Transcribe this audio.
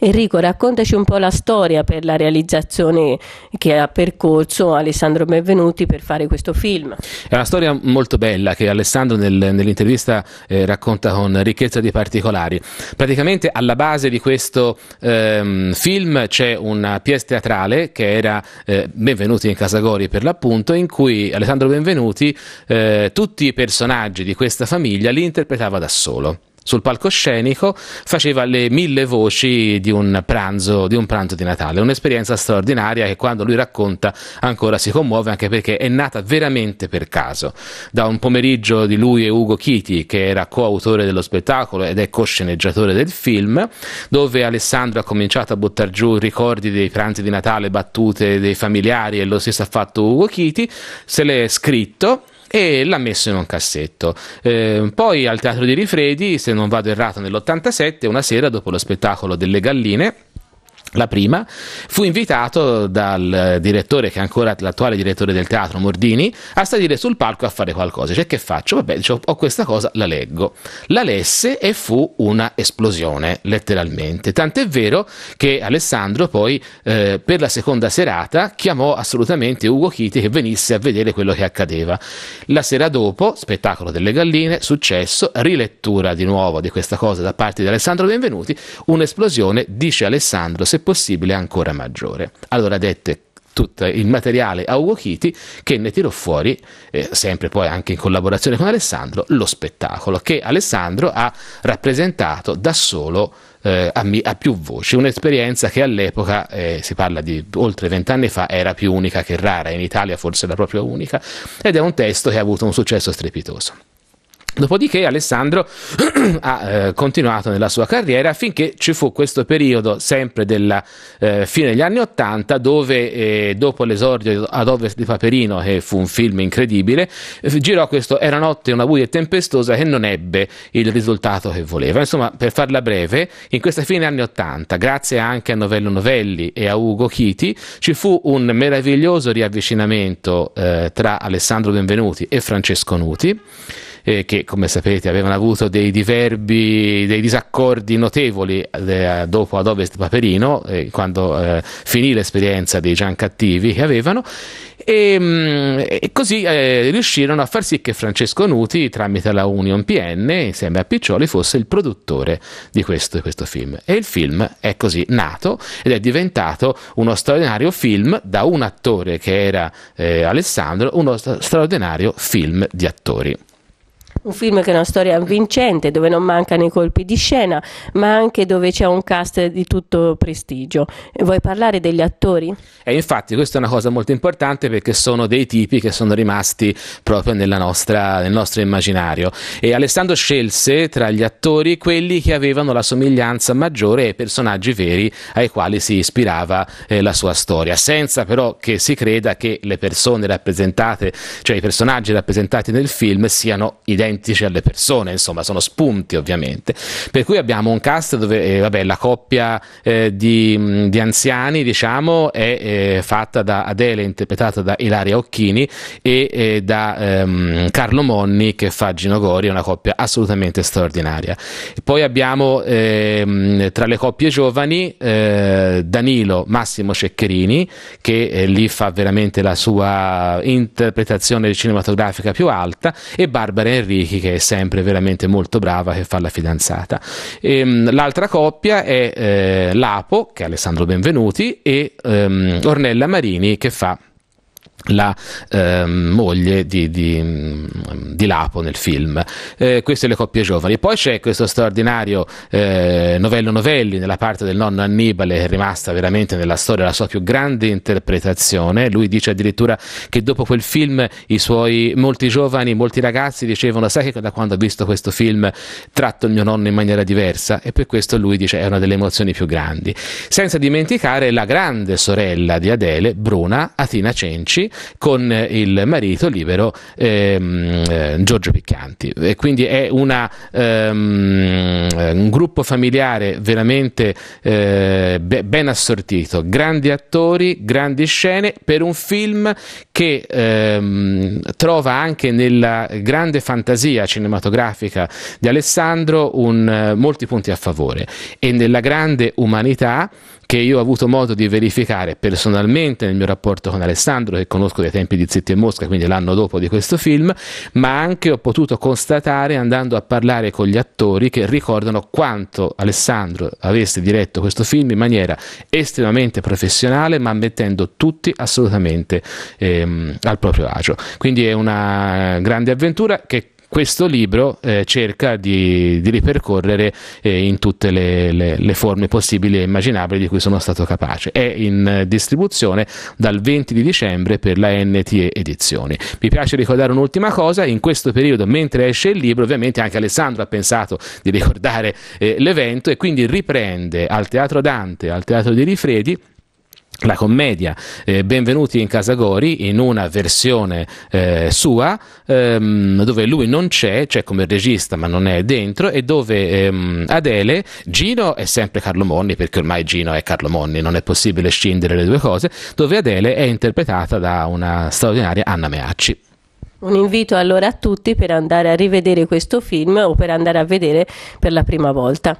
Enrico, raccontaci un po' la storia per la realizzazione che ha percorso Alessandro Benvenuti per fare questo film. È una storia molto bella che Alessandro nel, nell'intervista eh, racconta con ricchezza di particolari. Praticamente alla base di questo ehm, film c'è una pièce teatrale che era eh, Benvenuti in Casagori per l'appunto, in cui Alessandro Benvenuti eh, tutti i personaggi di questa famiglia li interpretava da solo sul palcoscenico, faceva le mille voci di un pranzo di, un pranzo di Natale. Un'esperienza straordinaria che quando lui racconta ancora si commuove, anche perché è nata veramente per caso. Da un pomeriggio di lui e Ugo Chiti, che era coautore dello spettacolo ed è cosceneggiatore del film, dove Alessandro ha cominciato a buttare giù i ricordi dei pranzi di Natale, battute dei familiari e lo stesso ha fatto Ugo Chiti, se l'è scritto e l'ha messo in un cassetto. Eh, poi al Teatro di Rifredi, se non vado errato, nell'87, una sera dopo lo spettacolo delle galline, la prima fu invitato dal direttore, che è ancora l'attuale direttore del teatro, Mordini, a salire sul palco a fare qualcosa. Cioè, che faccio? Vabbè, dicevo, ho questa cosa, la leggo. La lesse e fu una esplosione, letteralmente. Tant'è vero che Alessandro poi, eh, per la seconda serata, chiamò assolutamente Ugo Chiti che venisse a vedere quello che accadeva. La sera dopo, spettacolo delle galline, successo, rilettura di nuovo di questa cosa da parte di Alessandro Benvenuti, un'esplosione, dice Alessandro, se possibile ancora maggiore. Allora dette tutto il materiale a Ugo Chiti che ne tirò fuori, eh, sempre poi anche in collaborazione con Alessandro, lo spettacolo che Alessandro ha rappresentato da solo eh, a, mi, a, più voci, un'esperienza che all'epoca, eh, si parla di oltre vent'anni fa, era più unica che rara, in Italia forse era proprio unica, ed è un testo che ha avuto un successo strepitoso. Dopodiché Alessandro ha eh, continuato nella sua carriera finché ci fu questo periodo sempre della eh, fine degli anni Ottanta dove eh, dopo l'esordio ad ovest di Paperino, che fu un film incredibile, eh, girò questo Era notte, una buia e tempestosa che non ebbe il risultato che voleva. Insomma, per farla breve, in questa fine anni Ottanta, grazie anche a Novello Novelli e a Ugo Chiti, ci fu un meraviglioso riavvicinamento eh, tra Alessandro Benvenuti e Francesco Nuti eh, che come sapete avevano avuto dei diverbi, dei disaccordi notevoli eh, dopo ad Ovest Paperino, eh, quando eh, finì l'esperienza dei Giancattivi che avevano, e, mm, e così eh, riuscirono a far sì che Francesco Nuti, tramite la Union PN, insieme a Piccioli, fosse il produttore di questo, di questo film. E il film è così nato ed è diventato uno straordinario film da un attore che era eh, Alessandro, uno straordinario film di attori un film che è una storia vincente, dove non mancano i colpi di scena, ma anche dove c'è un cast di tutto prestigio. E vuoi parlare degli attori? E eh, infatti questa è una cosa molto importante perché sono dei tipi che sono rimasti proprio nostra, nel nostro immaginario. E Alessandro scelse tra gli attori quelli che avevano la somiglianza maggiore ai personaggi veri ai quali si ispirava eh, la sua storia, senza però che si creda che le persone rappresentate, cioè i personaggi rappresentati nel film, siano identici identici alle persone, insomma, sono spunti ovviamente. Per cui abbiamo un cast dove eh, vabbè, la coppia eh, di, di, anziani, diciamo, è eh, fatta da Adele, interpretata da Ilaria Occhini, e eh, da ehm, Carlo Monni che fa Gino Gori, una coppia assolutamente straordinaria. Poi abbiamo ehm, tra le coppie giovani eh, Danilo Massimo Ceccherini, che eh, lì fa veramente la sua interpretazione cinematografica più alta, e Barbara Enrico Ricchi che è sempre veramente molto brava che fa la fidanzata. E, ehm, l'altra coppia è eh, Lapo, che è Alessandro Benvenuti, e ehm, Ornella Marini che fa la eh, moglie di, di, di, Lapo nel film. Eh, queste le coppie giovani. Poi c'è questo straordinario eh, novello Novelli nella parte del nonno Annibale che è rimasta veramente nella storia la sua più grande interpretazione. Lui dice addirittura che dopo quel film i suoi molti giovani, molti ragazzi dicevano sai che da quando ho visto questo film tratto il mio nonno in maniera diversa e per questo lui dice è una delle emozioni più grandi. Senza dimenticare la grande sorella di Adele, Bruna Atina Cenci, con eh, il marito libero ehm, eh, Giorgio Piccanti. E quindi è una, ehm, eh, un gruppo familiare veramente eh, ben assortito, grandi attori, grandi scene per un film che ehm, trova anche nella grande fantasia cinematografica di Alessandro un, molti punti a favore e nella grande umanità che io ho avuto modo di verificare personalmente nel mio rapporto con Alessandro e con conosco dai tempi di Zitti e Mosca, quindi l'anno dopo di questo film, ma anche ho potuto constatare andando a parlare con gli attori che ricordano quanto Alessandro avesse diretto questo film in maniera estremamente professionale, ma mettendo tutti assolutamente ehm, al proprio agio. Quindi è una grande avventura che questo libro eh, cerca di, di ripercorrere eh, in tutte le, le, le, forme possibili e immaginabili di cui sono stato capace. È in distribuzione dal 20 di dicembre per la NTE Edizioni. Mi piace ricordare un'ultima cosa, in questo periodo mentre esce il libro ovviamente anche Alessandro ha pensato di ricordare eh, l'evento e quindi riprende al Teatro Dante, al Teatro di Rifredi, la commedia eh, Benvenuti in Casa Gori in una versione eh, sua ehm, dove lui non c'è, c'è come regista ma non è dentro e dove ehm, Adele, Gino è sempre Carlo Monni perché ormai Gino è Carlo Monni, non è possibile scindere le due cose, dove Adele è interpretata da una straordinaria Anna Meacci. Un invito allora a tutti per andare a rivedere questo film o per andare a vedere per la prima volta.